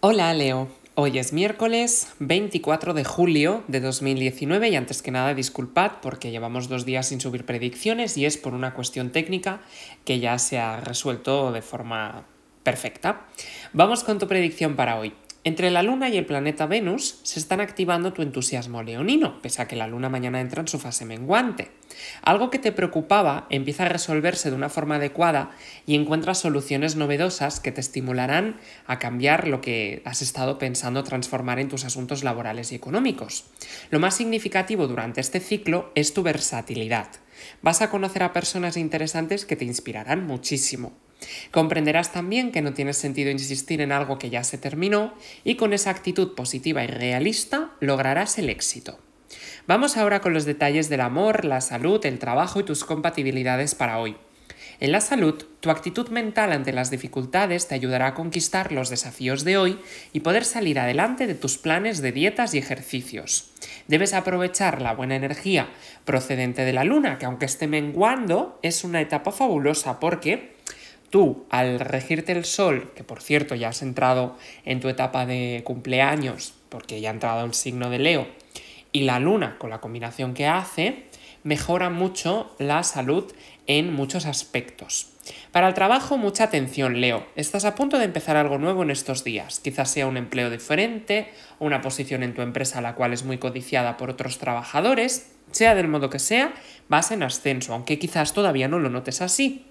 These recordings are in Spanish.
Hola Leo, hoy es miércoles 24 de julio de 2019 y antes que nada disculpad porque llevamos dos días sin subir predicciones y es por una cuestión técnica que ya se ha resuelto de forma perfecta. Vamos con tu predicción para hoy. Entre la Luna y el planeta Venus se están activando tu entusiasmo leonino, pese a que la Luna mañana entra en su fase menguante. Algo que te preocupaba empieza a resolverse de una forma adecuada y encuentras soluciones novedosas que te estimularán a cambiar lo que has estado pensando transformar en tus asuntos laborales y económicos. Lo más significativo durante este ciclo es tu versatilidad. Vas a conocer a personas interesantes que te inspirarán muchísimo. Comprenderás también que no tiene sentido insistir en algo que ya se terminó y con esa actitud positiva y realista lograrás el éxito. Vamos ahora con los detalles del amor, la salud, el trabajo y tus compatibilidades para hoy. En la salud, tu actitud mental ante las dificultades te ayudará a conquistar los desafíos de hoy y poder salir adelante de tus planes de dietas y ejercicios. Debes aprovechar la buena energía procedente de la luna, que aunque esté menguando, es una etapa fabulosa porque tú al regirte el sol, que por cierto ya has entrado en tu etapa de cumpleaños, porque ya ha entrado en signo de Leo, y la luna con la combinación que hace, mejora mucho la salud en muchos aspectos. Para el trabajo, mucha atención, Leo. Estás a punto de empezar algo nuevo en estos días. Quizás sea un empleo diferente, una posición en tu empresa la cual es muy codiciada por otros trabajadores. Sea del modo que sea, vas en ascenso, aunque quizás todavía no lo notes así.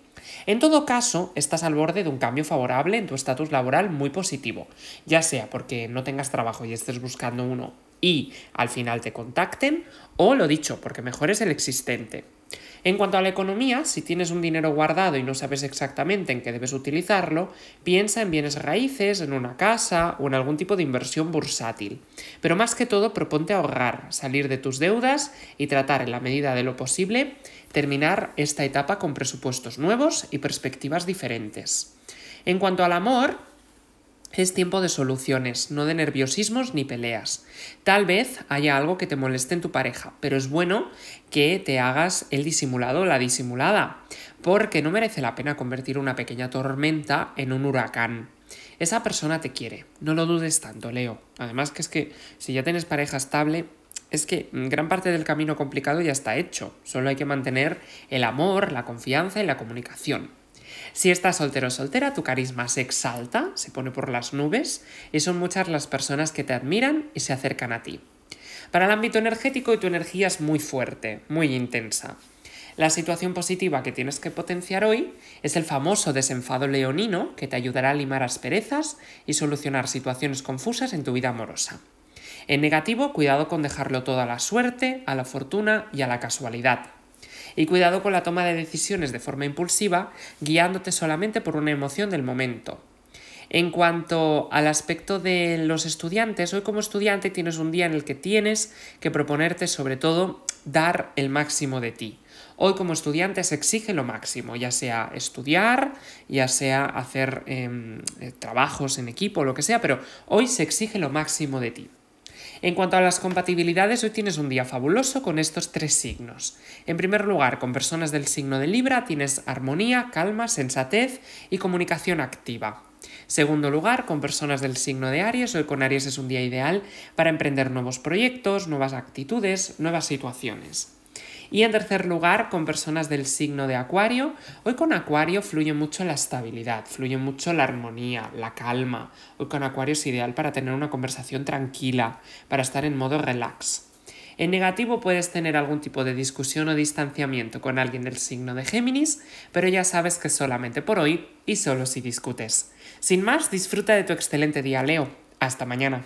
En todo caso, estás al borde de un cambio favorable en tu estatus laboral muy positivo, ya sea porque no tengas trabajo y estés buscando uno y al final te contacten, o lo dicho, porque mejores el existente. En cuanto a la economía, si tienes un dinero guardado y no sabes exactamente en qué debes utilizarlo, piensa en bienes raíces, en una casa o en algún tipo de inversión bursátil. Pero más que todo, proponte ahorrar, salir de tus deudas y tratar en la medida de lo posible terminar esta etapa con presupuestos nuevos y perspectivas diferentes. En cuanto al amor, es tiempo de soluciones, no de nerviosismos ni peleas. Tal vez haya algo que te moleste en tu pareja, pero es bueno que te hagas el disimulado o la disimulada, porque no merece la pena convertir una pequeña tormenta en un huracán. Esa persona te quiere, no lo dudes tanto, Leo. Además que es que si ya tienes pareja estable, es que gran parte del camino complicado ya está hecho, solo hay que mantener el amor, la confianza y la comunicación. Si estás soltero o soltera, tu carisma se exalta, se pone por las nubes y son muchas las personas que te admiran y se acercan a ti. Para el ámbito energético, tu energía es muy fuerte, muy intensa. La situación positiva que tienes que potenciar hoy es el famoso desenfado leonino que te ayudará a limar asperezas y solucionar situaciones confusas en tu vida amorosa. En negativo, cuidado con dejarlo todo a la suerte, a la fortuna y a la casualidad y cuidado con la toma de decisiones de forma impulsiva, guiándote solamente por una emoción del momento. En cuanto al aspecto de los estudiantes, hoy como estudiante tienes un día en el que tienes que proponerte sobre todo dar el máximo de ti. Hoy como estudiante se exige lo máximo, ya sea estudiar, ya sea hacer em, eh, trabajos en equipo, lo que sea, pero hoy se exige lo máximo de ti. En cuanto a las compatibilidades, hoy tienes un día fabuloso con estos tres signos. En primer lugar, con personas del signo de Libra tienes armonía, calma, sensatez y comunicación activa. Segundo lugar, con personas del signo de Aries, hoy con Aries es un día ideal para emprender nuevos proyectos, nuevas actitudes, nuevas situaciones. Y en tercer lugar, con personas del signo de Acuario. Hoy con Acuario fluye mucho la estabilidad, fluye mucho la armonía, la calma. Hoy con Acuario es ideal para tener una conversación tranquila, para estar en modo relax. En negativo puedes tener algún tipo de discusión o distanciamiento con alguien del signo de Géminis, pero ya sabes que solamente por hoy y solo si discutes. Sin más, disfruta de tu excelente día, Leo. Hasta mañana.